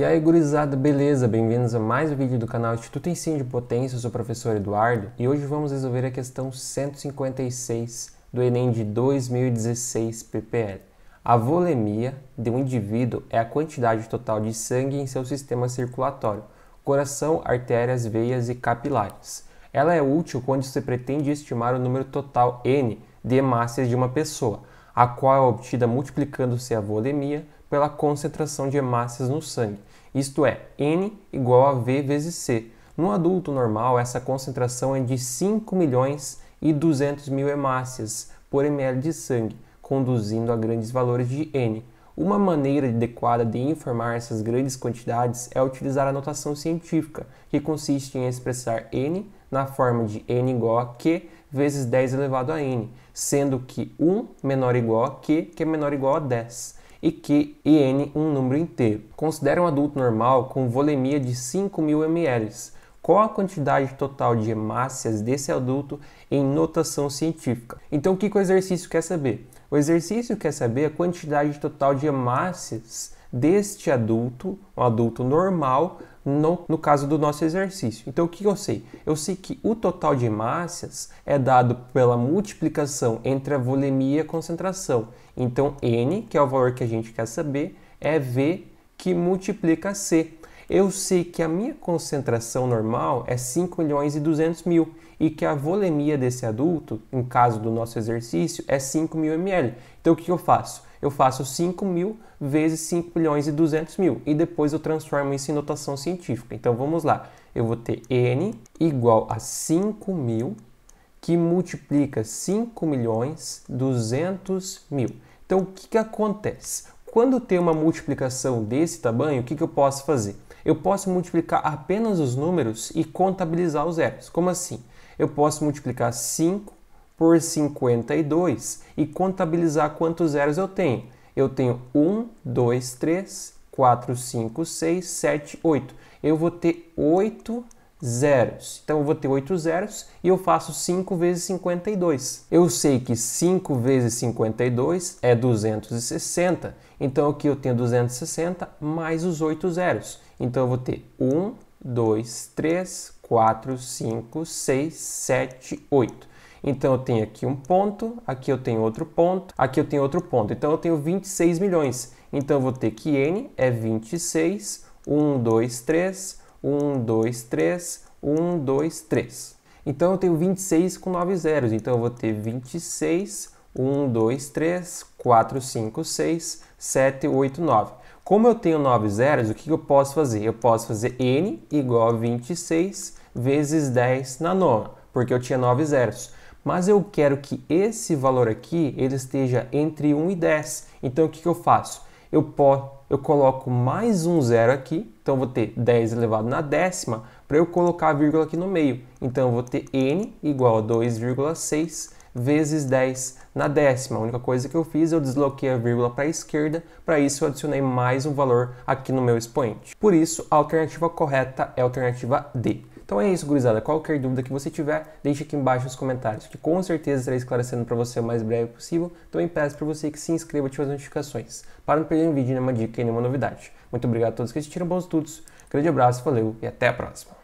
E aí, gurizada, beleza? Bem-vindos a mais um vídeo do canal Instituto Ensino de Potência, eu sou o professor Eduardo e hoje vamos resolver a questão 156 do Enem de 2016 PPL. A volemia de um indivíduo é a quantidade total de sangue em seu sistema circulatório, coração, artérias, veias e capilares. Ela é útil quando se pretende estimar o número total N de massas de uma pessoa, a qual é obtida multiplicando-se a volemia pela concentração de hemácias no sangue, isto é, N igual a V vezes C. No adulto normal, essa concentração é de 5 milhões e 200 mil hemácias por ml de sangue, conduzindo a grandes valores de N. Uma maneira adequada de informar essas grandes quantidades é utilizar a notação científica, que consiste em expressar N na forma de N igual a Q vezes 10 elevado a N, sendo que 1 menor igual a Q, que é menor igual a 10 e Q e N um número inteiro. Considere um adulto normal com volemia de 5.000 ml. Qual a quantidade total de hemácias desse adulto em notação científica? Então, o que o exercício quer saber? O exercício quer saber a quantidade total de hemácias deste adulto, um adulto normal, no, no, caso do nosso exercício. Então, o que eu sei? Eu sei que o total de massas é dado pela multiplicação entre a volemia e a concentração. Então, N, que é o valor que a gente quer saber, é V que multiplica C eu sei que a minha concentração normal é 5 milhões e 200 mil e que a volemia desse adulto, em caso do nosso exercício, é 5 mil ml. Então o que eu faço? Eu faço 5 mil vezes 5 milhões e 200 mil e depois eu transformo isso em notação científica. Então vamos lá, eu vou ter N igual a 5 mil que multiplica 5 milhões 200 mil. Então o que, que acontece? Quando tem uma multiplicação desse tamanho, o que, que eu posso fazer? Eu posso multiplicar apenas os números e contabilizar os zeros. Como assim? Eu posso multiplicar 5 por 52 e contabilizar quantos zeros eu tenho. Eu tenho 1, 2, 3, 4, 5, 6, 7, 8. Eu vou ter 8 zeros. Então eu vou ter 8 zeros e eu faço 5 vezes 52. Eu sei que 5 vezes 52 é 260, então aqui eu tenho 260 mais os 8 zeros. Então eu vou ter 1, 2, 3, 4, 5, 6, 7, 8. Então eu tenho aqui um ponto, aqui eu tenho outro ponto, aqui eu tenho outro ponto. Então eu tenho 26 milhões. Então eu vou ter que n é 26, 1, 2, 3, 1, 2, 3, 1, 2, 3. Então eu tenho 26 com 9 zeros, então eu vou ter 26, 1, 2, 3, 4, 5, 6, 7, 8, 9. Como eu tenho 9 zeros, o que eu posso fazer? Eu posso fazer n igual a 26 vezes 10 na nona, porque eu tinha 9 zeros. Mas eu quero que esse valor aqui ele esteja entre 1 e 10. Então o que, eu faço? Eu posso eu coloco mais um zero aqui, então eu vou ter 10 elevado na décima, para eu colocar a vírgula aqui no meio. Então eu vou ter n igual a 2,6 vezes 10 na décima. A única coisa que eu fiz, eu desloquei a vírgula para a esquerda, para isso eu adicionei mais um valor aqui no meu expoente. Por isso, a alternativa correta é a alternativa D. Então é isso, gurizada. Qualquer dúvida que você tiver, deixe aqui embaixo nos comentários, que com certeza estarei esclarecendo para você o mais breve possível. Também então peço para você que se inscreva e ative as notificações, para não perder nenhum vídeo, nenhuma dica e nenhuma novidade. Muito obrigado a todos que assistiram, bons estudos, grande abraço, valeu e até a próxima!